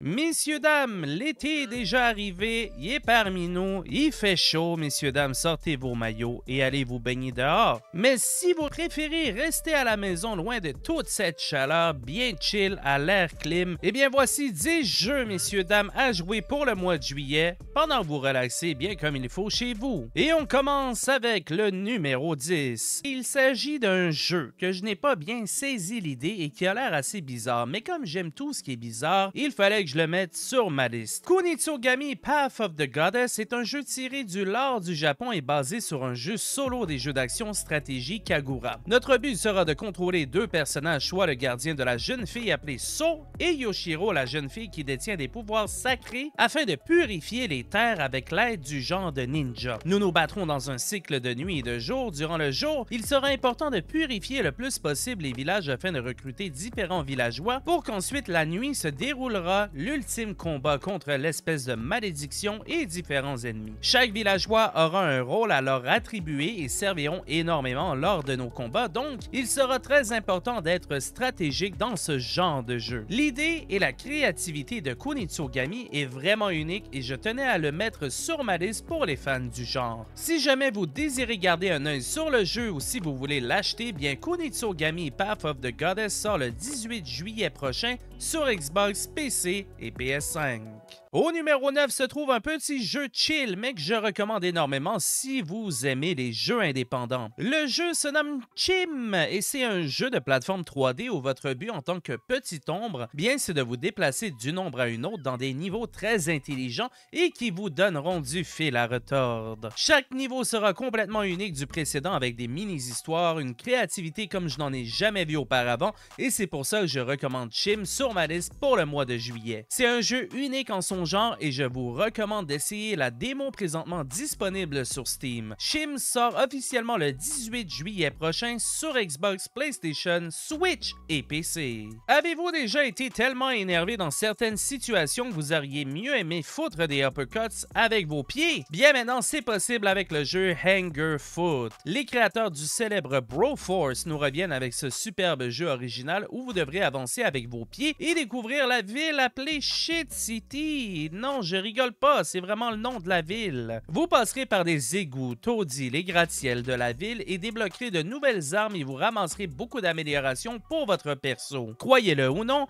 Messieurs, dames, l'été est déjà arrivé, il est parmi nous, il fait chaud, messieurs, dames, sortez vos maillots et allez vous baigner dehors. Mais si vous préférez rester à la maison loin de toute cette chaleur, bien chill, à l'air clim, eh bien voici 10 jeux, messieurs, dames, à jouer pour le mois de juillet, pendant que vous relaxez bien comme il faut chez vous. Et on commence avec le numéro 10. Il s'agit d'un jeu que je n'ai pas bien saisi l'idée et qui a l'air assez bizarre, mais comme j'aime tout ce qui est bizarre, il fallait que je le mets sur ma liste. Kunitsugami Path of the Goddess est un jeu tiré du lore du Japon et basé sur un jeu solo des jeux d'action stratégie Kagura. Notre but sera de contrôler deux personnages, soit le gardien de la jeune fille appelée So et Yoshiro, la jeune fille qui détient des pouvoirs sacrés, afin de purifier les terres avec l'aide du genre de ninja. Nous nous battrons dans un cycle de nuit et de jour. Durant le jour, il sera important de purifier le plus possible les villages afin de recruter différents villageois pour qu'ensuite la nuit se déroulera l'ultime combat contre l'espèce de malédiction et différents ennemis. Chaque villageois aura un rôle à leur attribuer et serviront énormément lors de nos combats, donc il sera très important d'être stratégique dans ce genre de jeu. L'idée et la créativité de Kunitsugami est vraiment unique et je tenais à le mettre sur ma liste pour les fans du genre. Si jamais vous désirez garder un œil sur le jeu ou si vous voulez l'acheter, bien Kunitsugami Path of the Goddess sort le 18 juillet prochain sur Xbox, PC e PS5. Au numéro 9 se trouve un petit jeu chill, mais que je recommande énormément si vous aimez les jeux indépendants. Le jeu se nomme Chim et c'est un jeu de plateforme 3D où votre but en tant que petite ombre, bien c'est de vous déplacer d'une ombre à une autre dans des niveaux très intelligents et qui vous donneront du fil à retordre. Chaque niveau sera complètement unique du précédent avec des mini-histoires, une créativité comme je n'en ai jamais vu auparavant et c'est pour ça que je recommande Chim sur ma liste pour le mois de juillet. C'est un jeu unique en son genre et je vous recommande d'essayer la démo présentement disponible sur Steam. Shim sort officiellement le 18 juillet prochain sur Xbox, PlayStation, Switch et PC. Avez-vous déjà été tellement énervé dans certaines situations que vous auriez mieux aimé foutre des uppercuts avec vos pieds? Bien maintenant, c'est possible avec le jeu Hanger Foot. Les créateurs du célèbre Bro Force nous reviennent avec ce superbe jeu original où vous devrez avancer avec vos pieds et découvrir la ville appelée Shit City non, je rigole pas, c'est vraiment le nom de la ville. Vous passerez par des égouts, taudis, les gratte-ciels de la ville et débloquerez de nouvelles armes et vous ramasserez beaucoup d'améliorations pour votre perso. Croyez-le ou non,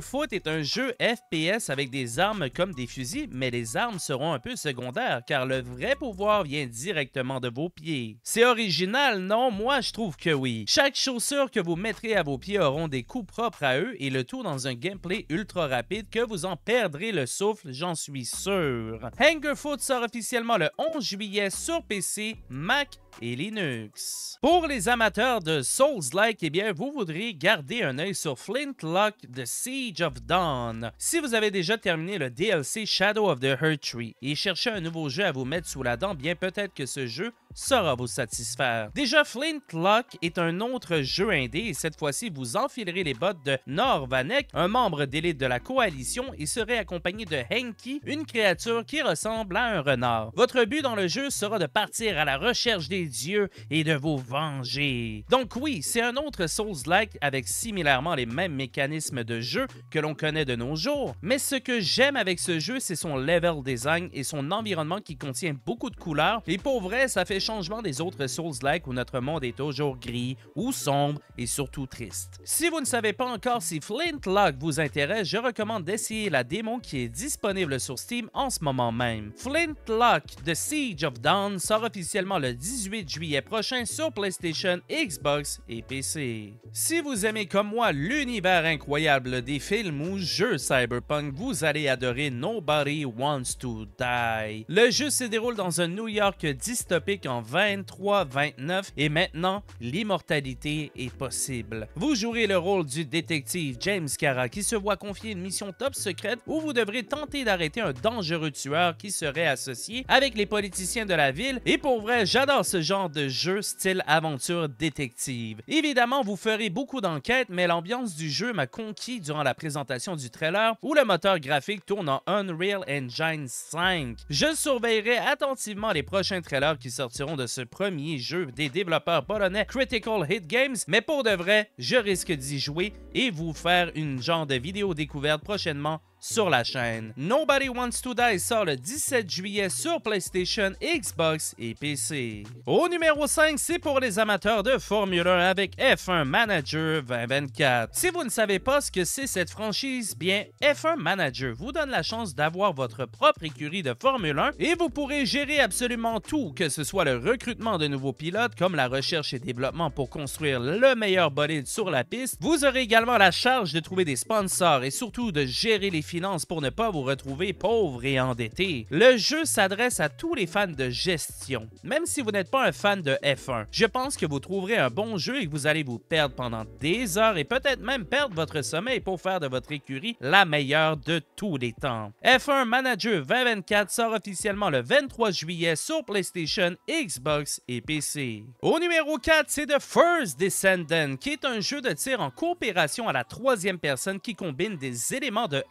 Foot est un jeu FPS avec des armes comme des fusils, mais les armes seront un peu secondaires car le vrai pouvoir vient directement de vos pieds. C'est original, non? Moi, je trouve que oui. Chaque chaussure que vous mettrez à vos pieds auront des coups propres à eux et le tout dans un gameplay ultra rapide que vous en perdrez le souffle, j'en suis sûr. Hangerfoot sort officiellement le 11 juillet sur PC, Mac et Linux. Pour les amateurs de Souls-like, eh bien, vous voudrez garder un œil sur Flintlock The Siege of Dawn. Si vous avez déjà terminé le DLC Shadow of the Hurt Tree et cherchez un nouveau jeu à vous mettre sous la dent, bien peut-être que ce jeu sera vous satisfaire. Déjà, Flintlock est un autre jeu indé et cette fois-ci, vous enfilerez les bottes de Norvanek, un membre d'élite de la coalition, et serez accompagné de Henki, une créature qui ressemble à un renard. Votre but dans le jeu sera de partir à la recherche des dieux et de vous venger. Donc oui, c'est un autre Souls-like avec similairement les mêmes mécanismes de jeu que l'on connaît de nos jours, mais ce que j'aime avec ce jeu, c'est son level design et son environnement qui contient beaucoup de couleurs, et pour vrai, ça fait changement des autres Souls-like où notre monde est toujours gris ou sombre et surtout triste. Si vous ne savez pas encore si Flintlock vous intéresse, je recommande d'essayer la démo qui est disponible sur Steam en ce moment même. Flintlock The Siege of Dawn sort officiellement le 18 juillet prochain sur PlayStation, Xbox et PC. Si vous aimez comme moi l'univers incroyable des films ou jeux cyberpunk, vous allez adorer Nobody Wants to Die. Le jeu se déroule dans un New York dystopique 23-29 et maintenant, l'immortalité est possible. Vous jouerez le rôle du détective James Cara qui se voit confier une mission top secrète où vous devrez tenter d'arrêter un dangereux tueur qui serait associé avec les politiciens de la ville et pour vrai, j'adore ce genre de jeu style aventure détective. Évidemment, vous ferez beaucoup d'enquêtes, mais l'ambiance du jeu m'a conquis durant la présentation du trailer où le moteur graphique tourne en Unreal Engine 5. Je surveillerai attentivement les prochains trailers qui sortiront de ce premier jeu des développeurs polonais Critical Hit Games, mais pour de vrai, je risque d'y jouer et vous faire une genre de vidéo découverte prochainement sur la chaîne. Nobody Wants to Die sort le 17 juillet sur PlayStation, Xbox et PC. Au numéro 5, c'est pour les amateurs de Formule 1 avec F1 Manager 2024. Si vous ne savez pas ce que c'est cette franchise, bien F1 Manager vous donne la chance d'avoir votre propre écurie de Formule 1 et vous pourrez gérer absolument tout, que ce soit le recrutement de nouveaux pilotes comme la recherche et développement pour construire le meilleur bolide sur la piste. Vous aurez également la charge de trouver des sponsors et surtout de gérer les finances pour ne pas vous retrouver pauvre et endetté. Le jeu s'adresse à tous les fans de gestion, même si vous n'êtes pas un fan de F1. Je pense que vous trouverez un bon jeu et que vous allez vous perdre pendant des heures et peut-être même perdre votre sommeil pour faire de votre écurie la meilleure de tous les temps. F1 Manager 2024 sort officiellement le 23 juillet sur PlayStation, Xbox et PC. Au numéro 4, c'est The First Descendant, qui est un jeu de tir en coopération à la troisième personne qui combine des éléments de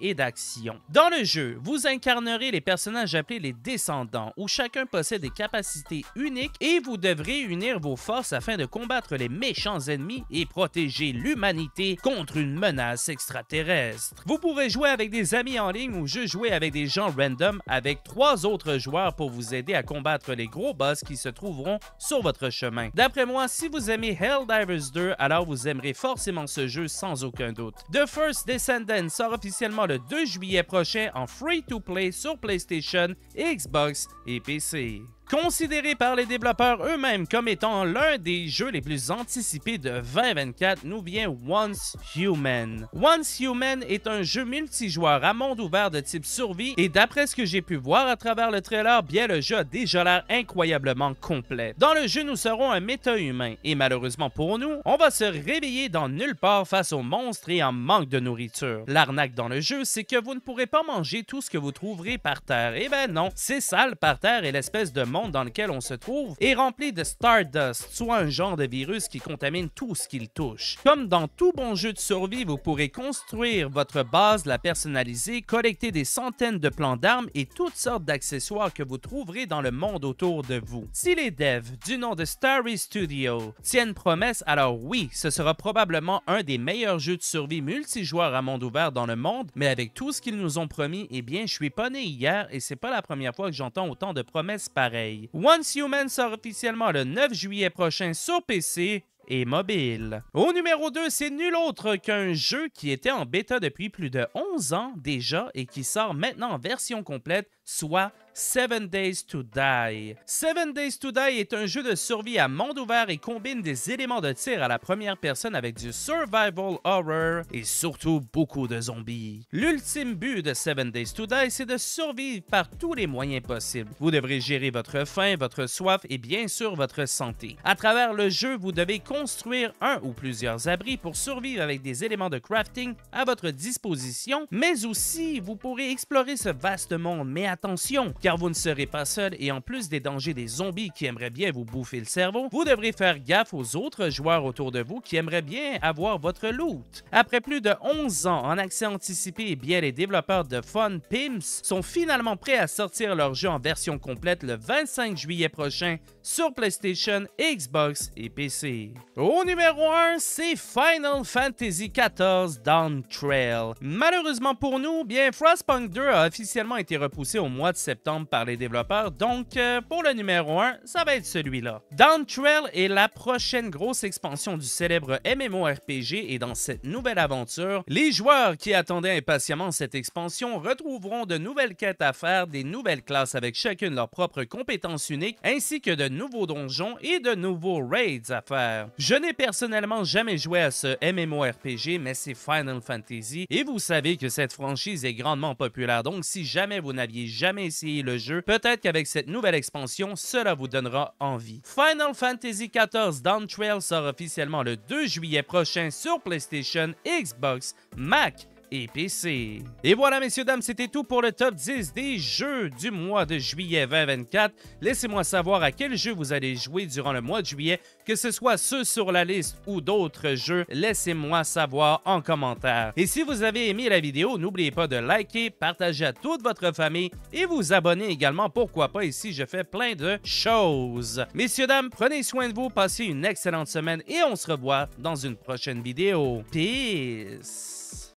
et d'action. Dans le jeu, vous incarnerez les personnages appelés les Descendants, où chacun possède des capacités uniques et vous devrez unir vos forces afin de combattre les méchants ennemis et protéger l'humanité contre une menace extraterrestre. Vous pourrez jouer avec des amis en ligne ou juste jouer avec des gens random avec trois autres joueurs pour vous aider à combattre les gros boss qui se trouveront sur votre chemin. D'après moi, si vous aimez Helldivers 2, alors vous aimerez forcément ce jeu sans aucun doute. The First Descendant sort officiellement le 2 juillet prochain en free-to-play sur PlayStation, Xbox et PC. Considéré par les développeurs eux-mêmes comme étant l'un des jeux les plus anticipés de 2024, nous vient Once Human. Once Human est un jeu multijoueur à monde ouvert de type survie et d'après ce que j'ai pu voir à travers le trailer, bien le jeu a déjà l'air incroyablement complet. Dans le jeu, nous serons un méta-humain et malheureusement pour nous, on va se réveiller dans nulle part face aux monstres et en manque de nourriture. L'arnaque dans le jeu, c'est que vous ne pourrez pas manger tout ce que vous trouverez par terre. Eh ben non, c'est sale par terre et l'espèce de monstre dans lequel on se trouve est rempli de Stardust, soit un genre de virus qui contamine tout ce qu'il touche. Comme dans tout bon jeu de survie, vous pourrez construire votre base, la personnaliser, collecter des centaines de plans d'armes et toutes sortes d'accessoires que vous trouverez dans le monde autour de vous. Si les devs du nom de Starry Studio tiennent promesse, alors oui, ce sera probablement un des meilleurs jeux de survie multijoueur à monde ouvert dans le monde, mais avec tout ce qu'ils nous ont promis, eh bien, je suis pas né hier et c'est pas la première fois que j'entends autant de promesses pareilles. Once Human sort officiellement le 9 juillet prochain sur PC et mobile. Au numéro 2, c'est nul autre qu'un jeu qui était en bêta depuis plus de 11 ans déjà et qui sort maintenant en version complète soit Seven Days to Die. Seven Days to Die est un jeu de survie à monde ouvert et combine des éléments de tir à la première personne avec du survival horror et surtout beaucoup de zombies. L'ultime but de Seven Days to Die, c'est de survivre par tous les moyens possibles. Vous devrez gérer votre faim, votre soif et bien sûr votre santé. À travers le jeu, vous devez construire un ou plusieurs abris pour survivre avec des éléments de crafting à votre disposition, mais aussi vous pourrez explorer ce vaste monde, mais à attention, car vous ne serez pas seul et en plus des dangers des zombies qui aimeraient bien vous bouffer le cerveau, vous devrez faire gaffe aux autres joueurs autour de vous qui aimeraient bien avoir votre loot. Après plus de 11 ans en accès anticipé, eh bien les développeurs de Fun Pimps sont finalement prêts à sortir leur jeu en version complète le 25 juillet prochain sur PlayStation, Xbox et PC. Au numéro 1, c'est Final Fantasy XIV Down Trail. Malheureusement pour nous, bien Frostpunk 2 a officiellement été repoussé au mois de septembre par les développeurs, donc euh, pour le numéro 1, ça va être celui-là. Down Trail est la prochaine grosse expansion du célèbre MMORPG et dans cette nouvelle aventure, les joueurs qui attendaient impatiemment cette expansion retrouveront de nouvelles quêtes à faire, des nouvelles classes avec chacune leurs propres compétences unique, ainsi que de nouveaux donjons et de nouveaux raids à faire. Je n'ai personnellement jamais joué à ce MMORPG, mais c'est Final Fantasy et vous savez que cette franchise est grandement populaire, donc si jamais vous n'aviez jamais essayé le jeu, peut-être qu'avec cette nouvelle expansion, cela vous donnera envie. Final Fantasy XIV Down Trail sort officiellement le 2 juillet prochain sur PlayStation, Xbox, Mac, et PC. Et voilà, messieurs, dames, c'était tout pour le top 10 des jeux du mois de juillet 2024. Laissez-moi savoir à quel jeu vous allez jouer durant le mois de juillet, que ce soit ceux sur la liste ou d'autres jeux, laissez-moi savoir en commentaire. Et si vous avez aimé la vidéo, n'oubliez pas de liker, partager à toute votre famille et vous abonner également, pourquoi pas, ici je fais plein de choses. Messieurs, dames, prenez soin de vous, passez une excellente semaine et on se revoit dans une prochaine vidéo. Peace!